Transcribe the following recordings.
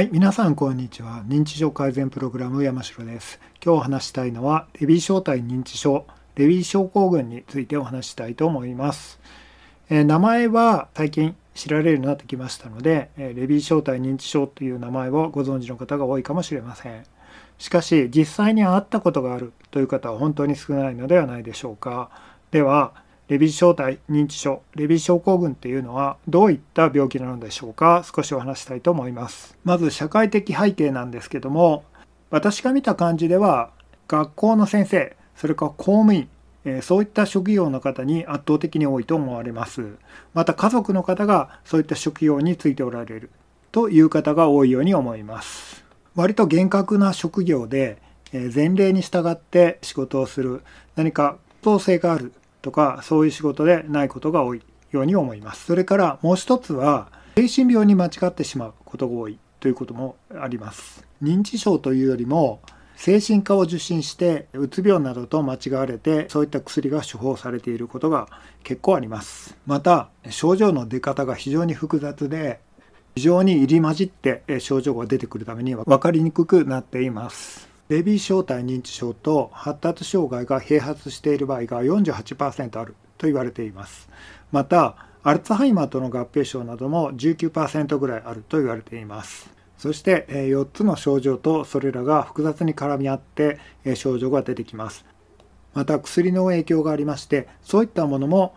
はい、皆さんこんにちは。認知症改善プログラム山城です。今日話したいのはレビー小体認知症、レビー症候群についてお話したいと思います。えー、名前は最近知られるようになってきましたので、えレビー小体認知症という名前をご存知の方が多いかもしれません。しかし実際に会ったことがあるという方は本当に少ないのではないでしょうか。では、レビー小体認知症レビー症候群っていうのはどういった病気なのでしょうか少しお話したいと思いますまず社会的背景なんですけども私が見た感じでは学校の先生それから公務員そういった職業の方に圧倒的に多いと思われますまた家族の方がそういった職業についておられるという方が多いように思います割と厳格な職業で前例に従って仕事をする何か構成があるとかそういう仕事でないことが多いように思いますそれからもう一つは精神病に間違ってしまうことが多いということもあります認知症というよりも精神科を受診してうつ病などと間違われてそういった薬が処方されていることが結構ありますまた症状の出方が非常に複雑で非常に入り混じって症状が出てくるためには分かりにくくなっていますベビー小体認知症と発達障害が併発している場合が48%あると言われています。また、アルツハイマーとの合併症なども19%ぐらいあると言われています。そして4つの症状とそれらが複雑に絡み合って症状が出てきます。また薬の影響がありましてそういったものも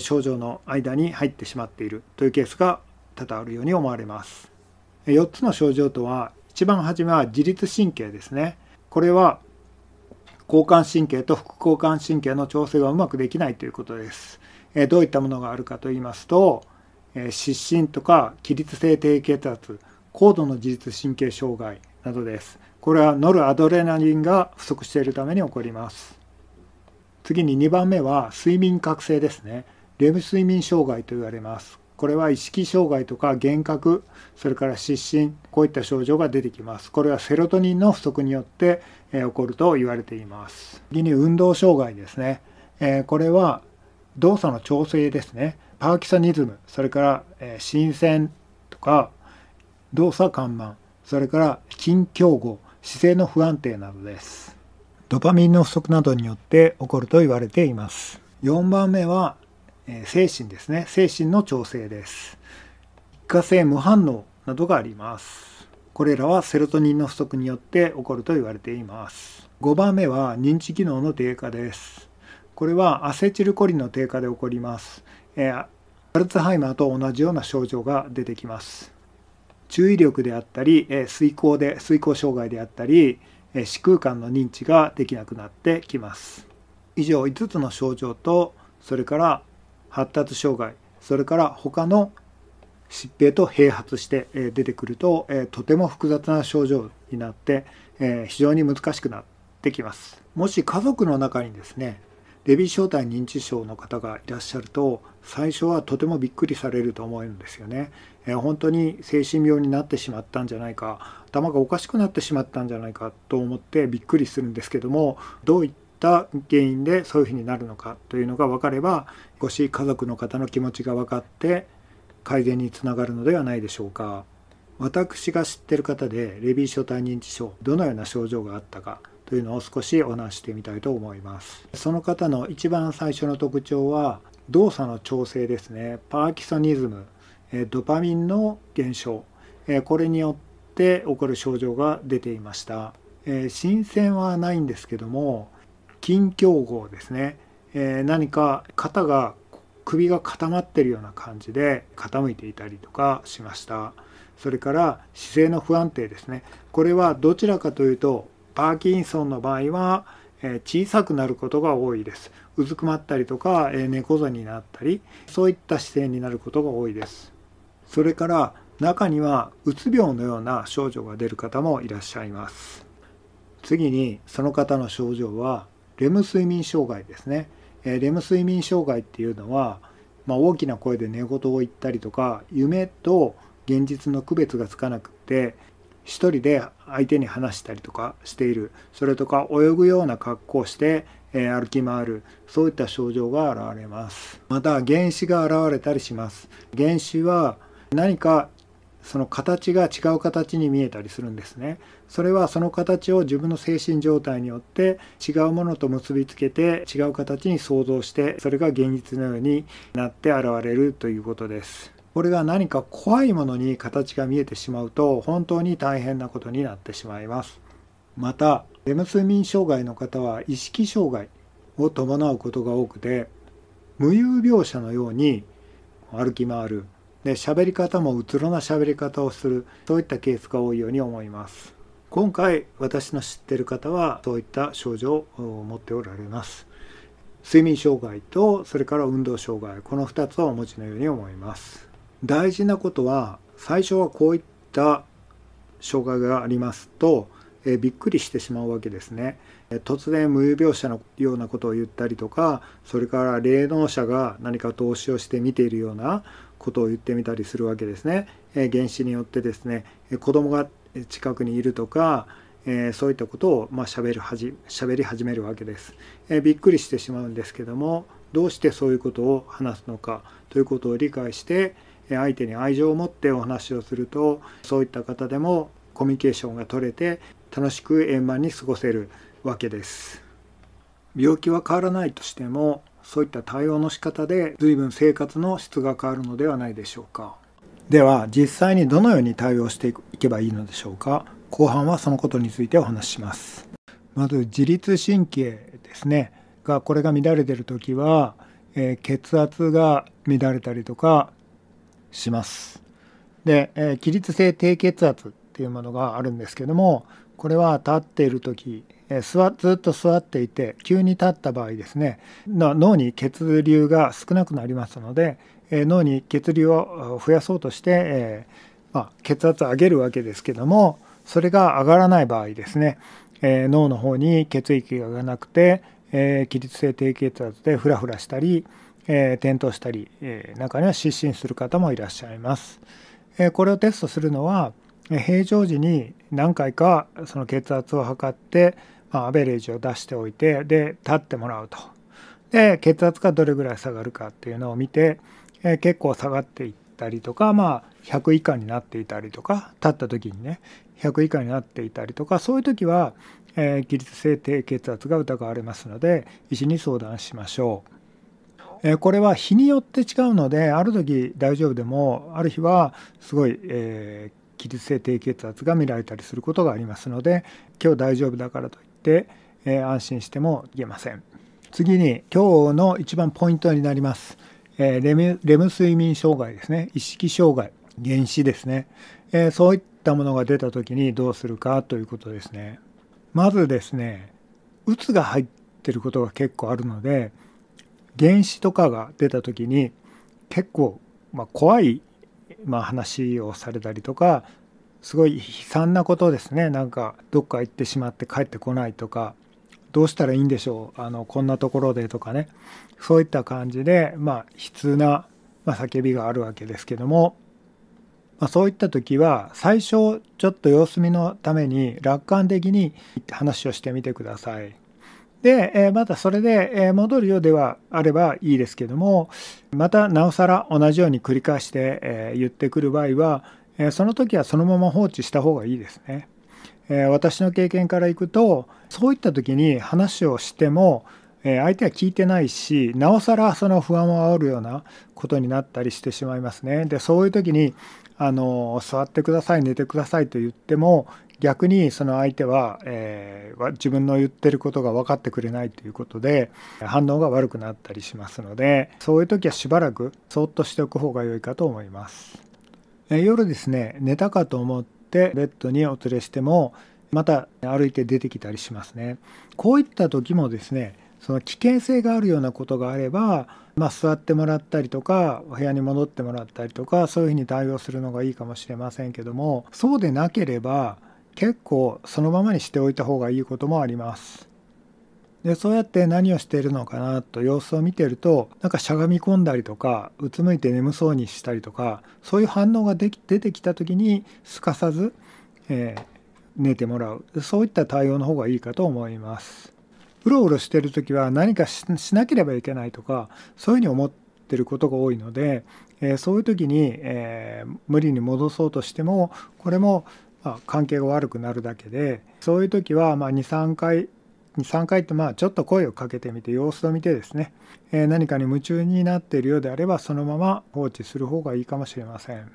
症状の間に入ってしまっているというケースが多々あるように思われます。4つの症状とは一番初めは自律神経ですね。これは交感神経と副交感神経の調整がうまくできないということです。えどういったものがあるかと言いますと、え失神とか起立性低血圧、高度の自律神経障害などです。これはノルアドレナリンが不足しているために起こります。次に2番目は睡眠覚醒ですね。レム睡眠障害と言われます。これは意識障害とか幻覚それから失神こういった症状が出てきますこれはセロトニンの不足によってえ起こると言われています次に運動障害ですねえこれは動作の調整ですねパーキソニズムそれからえ新鮮とか動作緩慢それから筋強合姿勢の不安定などですドパミンの不足などによって起こると言われています4番目はえー、精神ですね精神の調整です一過性無反応などがありますこれらはセロトニンの不足によって起こると言われています5番目は認知機能の低下ですこれはアセチルコリンの低下で起こります、えー、アルツハイマーと同じような症状が出てきます注意力であったり、えー、遂行で遂行障害であったり、えー、視空間の認知ができなくなってきます以上5つの症状とそれから発達障害それから他の疾病と併発して出てくるととても複雑な症状になって非常に難しくなってきますもし家族の中にですねレビー小体認知症の方がいらっしゃると最初はとてもびっくりされると思うんですよね、え本当に精神病になってしまったんじゃないか頭がおかしくなってしまったんじゃないかと思ってびっくりするんですけどもどういった原因でそういうふうになるのかというのが分かれば越し家族の方の気持ちが分かって改善につながるのではないでしょうか私が知ってる方でレビー小体認知症どのような症状があったかというのを少しお話してみたいと思いますその方の一番最初の特徴は動作の調整ですねパーキソニズムドパミンの減少これによって起こる症状が出ていました新鮮はないんですけども筋況号ですねえ何か肩が首が固まってるような感じで傾いていたりとかしましたそれから姿勢の不安定ですねこれはどちらかというとパーキンソンの場合は小さくなることが多いですうずくまったりとか猫背になったりそういった姿勢になることが多いですそれから中にはうつ病のような症状が出る方もいらっしゃいます次にその方の症状はレム睡眠障害ですねえレム睡眠障害っていうのは、まあ、大きな声で寝言を言ったりとか夢と現実の区別がつかなくって一人で相手に話したりとかしているそれとか泳ぐような格好をして、え歩き回るそういった症状が現れますまた原子が現れたりします原子は何かその形が違う形に見えたりするんですね。それはその形を自分の精神状態によって違うものと結びつけて違う形に想像してそれが現実のようになって現れるということです。これが何か怖いものに形が見えてしまうと本当に大変なことになってしまいます。また、レム睡眠障害の方は意識障害を伴うことが多くて無遊病者のように歩き回るで喋り方もうつろな喋り方をするそういったケースが多いように思います今回私の知ってる方はそういった症状を持っておられます睡眠障害とそれから運動障害この2つをお持ちのように思います大事なことは最初はこういった障害がありますとえびっくりしてしまうわけですね。え突然無病者のようなことを言ったりとかそれから霊能者が何か投資をして見ているようなことを言ってみたりするわけですね。え原子によってですねえ子供が近くにいるとかえそういったことをまあ喋るはじ喋り始めるわけです、えびっくりしてしまうんですけどもどうしてそういうことを話すのかということを理解して相手に愛情を持ってお話をするとそういった方でもコミュニケーションが取れて楽しく円満に過ごせるわけです病気は変わらないとしてもそういった対応の仕方で随分生活の質が変わるのではないでしょうかでは実際にどのように対応していけばいいのでしょうか後半はそのことについてお話ししますまず自律神経ですねがこれが乱れている時は、えー、血圧が乱れたりとかしますで、えー、起立性低血圧っていうものがあるんですけどもこれは立っている時座ずっと座っていて急に立った場合ですね脳に血流が少なくなりますので脳に血流を増やそうとして、ま血圧を上げるわけですけどもそれが上がらない場合ですね脳の方に血液がなくて起立性低血圧でフラフラしたり転倒したり中には失神する方もいらっしゃいます。これをテストするのは平常時に何回かその血圧を測って、まあ、アベレージを出しておいてで立ってもらうとで血圧がどれぐらい下がるかっていうのを見て、えー、結構下がっていったりとかまあ100以下になっていたりとか立った時にね100以下になっていたりとかそういう時は、えー、起立性低血圧が疑われますので医師に相談しましょう。これは日によって違うのである時大丈夫でもある日はすごい、え起立性低血圧が見られたりすることがありますので今日大丈夫だからといって、えー、安心してもいけません次に今日の一番ポイントになります、えー、レムレム睡眠障害ですね意識障害原子ですね、えー、そういったものが出た時にどうするかということですねまずですねうつが入ってることが結構あるので原子とかが出た時に結構、まあ、怖いまあ、話をされたりとかすごい悲惨なことですねなんかどっか行ってしまって帰ってこないとかどうしたらいいんでしょうあのこんなところでとかねそういった感じで、まあ、悲痛な、まあ、叫びがあるわけですけども、まあ、そういった時は最初ちょっと様子見のために楽観的に話をしてみてください。で、えまたそれで、え戻るようではあればいいですけどもまたなおさら同じように繰り返して、え言ってくる場合は、えその時はそのまま放置した方がいいですね。え私の経験からいくとそういった時に話をしても相手は聞いてないしなおさらその不安を煽るようなことになったりしてしまいますね。でそういう時にあの座ってください寝てくださいと言っても逆にその相手は、えー、自分の言ってることが分かってくれないということで反応が悪くなったりしますのでそういう時はしばらくそっとしておく方が良いかと思います、えー、夜ですね寝たかと思ってベッドにお連れしてもまた歩いて出てきたりしますねこういった時もですねその危険性があるようなことがあれば、まあ、座ってもらったりとかお部屋に戻ってもらったりとかそういうふうに対応するのがいいかもしれませんけどもそうでなければ結構そのままにしておいた方がいいこともあります。でそうやって何をしているのかなと様子を見ているとなんかしゃがみ込んだりとかうつむいて眠そうにしたりとかそういう反応ができ出てきた時にすかさず、えー、寝てもらうそういった対応の方がいいかと思います。うろうろしている時は何かしなければいけないとかそういうふうに思っていることが多いので、えー、そういう時に、えー、無理に戻そうとしてもこれもまあ、関係が悪くなるだけでそういう時はま23回23回ってまあちょっと声をかけてみて様子を見てですね、えー、何かに夢中になっているようであればそのまま放置する方がいいかもしれません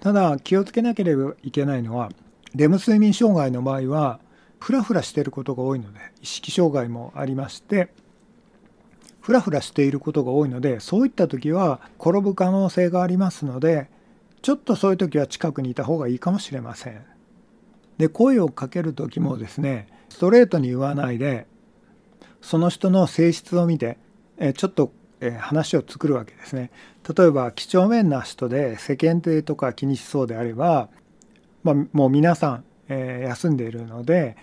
ただ気をつけなければいけないのはレム睡眠障害の場合はフラフラしていることが多いので意識障害もありましてフラフラしていることが多いのでそういった時は転ぶ可能性がありますのでちょっとそういう時は近くにいた方がいいかもしれません。で声をかける時もですねストレートに言わないでその人の性質を見てちょっと話を作るわけですね例えば几帳面な人で世間体とか気にしそうであれば、まあ、もう皆さん、えー、休んでいるので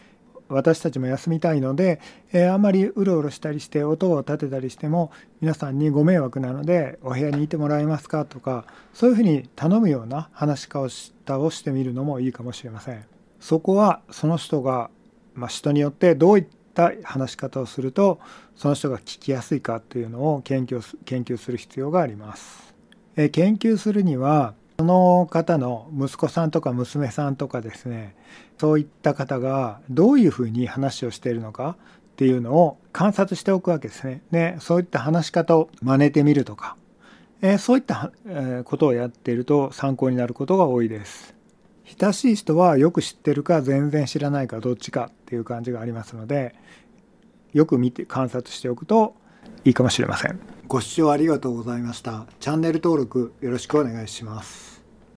私たちも休みたいので、えー、あまりうろうろしたりして音を立てたりしても皆さんにご迷惑なのでお部屋にいてもらえますかとかそういうふうに頼むような話し方をしをしてみるのもいいかもしれません。そこはその人が、まあ、人によってどういった話し方をするとその人が聞きやすいかというのを研究研究する必要があります。え研究するにはその方の息子さんとか娘さんとかですねそういった方がどういうふうに話をしているのかっていうのを観察しておくわけですね。でそういった話し方を真似てみるとか、えそういった、えことをやっていると参考になることが多いです。親しい人はよく知ってるか全然知らないかどっちかっていう感じがありますのでよく見て観察しておくといいかもしれませんご視聴ありがとうございましたチャンネル登録よろしくお願いします